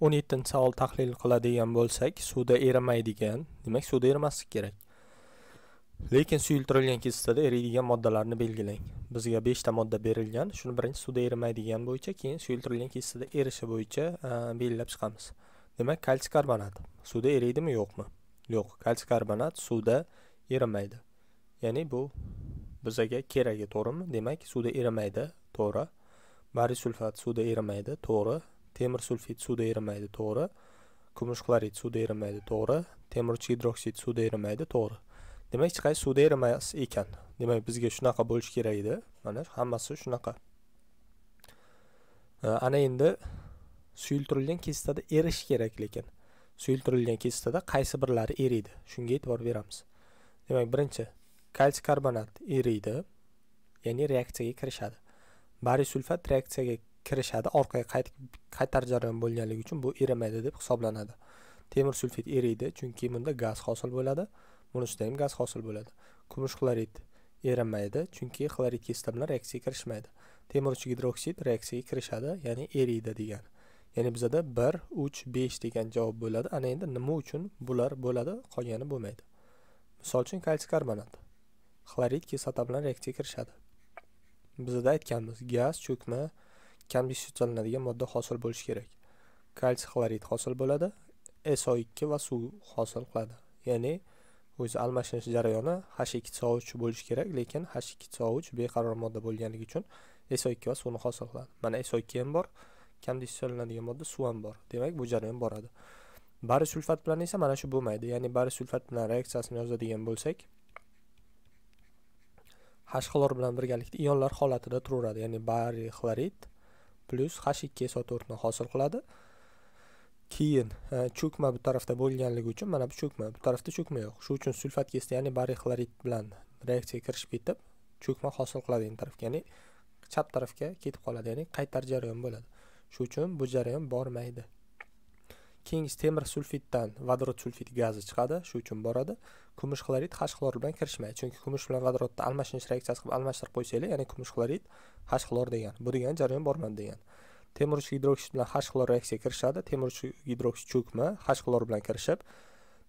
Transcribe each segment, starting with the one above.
yettinchi savol tahlil qiladigan bo'lsak suvda erimaydigan demak suvda erimaslik kerak lekin suyultirilgan kestada eriydigan moddalarni belgilang bizga 5 ta modda berilgan shuni birinchi suvda erimaydigan bo'yicha keyin suyultirilgan kestada erishi bo'yicha e, belgilab chiqamiz demak kalsiy karbonat suvda eriydimi yo'qmi yo'q kalsiy karbonat suvda erimaydi ya'ni bu bizaga keragi to'g'rimi demak suvda erimaydi to'g'ri bariy sulfat suvda erimaydi to'g'ri temir sulfid suvda erimaydi to'g'ri kumush xlorid suvda erimaydi to'g'ri temir gidroksid suvda erimaydi to'g'ri demak hech qaysi suvda erimas ekan demak bizga shunaqa bo'lishi kerak edi mana hammasi shunaqa ana endi suyultirilgan kislotada erish kerak lekin suyultirilgan kislotada qaysi birlari eriydi shunga e'tibor beramiz demak birinchi kalsiy karbonat eriydi ya'ni reaksiyaga kirishadi bariy sulfat reaksiyaga kirishadi orqaga qaytar jarayon bo'lganligi uchun bu erimaydi deb hisoblanadi temir sulfid eriydi chunki bunda gaz hosil bo'ladi bunisida ham gaz hosil bo'ladi kumush xlorid erimaydi chunki xlorid bilan reaksiyaga kirishmaydi temir uch gidroksid reaksiyaga kirishadi ya'ni eriydi degan ya'ni bizada bir uch besh degan javob bo'ladi ana endi nima uchun bular bo'ladi qolgani bo'lmaydi misol uchun kalsiy karbonat xlorid kislota bilan reaksiyaga kirishadi bizada aytganmiz gaz cho'kma kam ishlatadigan modda hosil bo'lishi kerak kalsiy xlorid hosil bo'ladi so2 va suv hosil qiladi ya'ni o'zi almashinish jarayoni h2so3 bo'lishi kerak lekin h2so3 beqaror modda bo'lganligi uchun so2 va suvni hosil qiladi mana so2 ham bor kam modda suv ham bor demak bu jarayon boradi bari sulfat bilan esa mana shu bo'lmaydi ya'ni bari sulfat bilan reaksiyasini yozadigan bo'lsak h xlor bilan birgalikda ionlar holatida turaveradi ya'ni bari xlorid plyus h 2 sotorni hosil qiladi keyin e, cho'kma bu tarafda bo'lganligi uchun mana bu cho'kma bu tarafda cho'kma yo'q shu uchun sulfat kislota ya'ni bariy xlorid bilan reaksiyaga kirishib ketib cho'kma hosil qiladi endi tarafga ya'ni chap tarafga ketib qoladi ya'ni qaytar jarayon bo'ladi shu uchun bu jarayon bormaydi keyingi temir sulfiddan vodorod sulfid gazi chiqadi shu uchun boradi kumush xlorid h xlor bilan kirishmaydi chunki kumush bilan vodorodni almashinish reaksiyasi qilib almashtirib qo'ysanglar ya'ni kumush xlorid h xlor degan bu degani jarayon bormadi degan temir uch gidroksid bilan h xlor reaksiyaga kirishadi temir uch gidroksid cho'kma h xlor bilan kirishib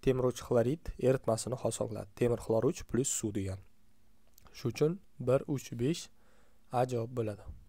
temir uch xlorid eritmasini hosil qiladi temir xlor uch plyus suv degan shu uchun bir uch besh a javob bo'ladi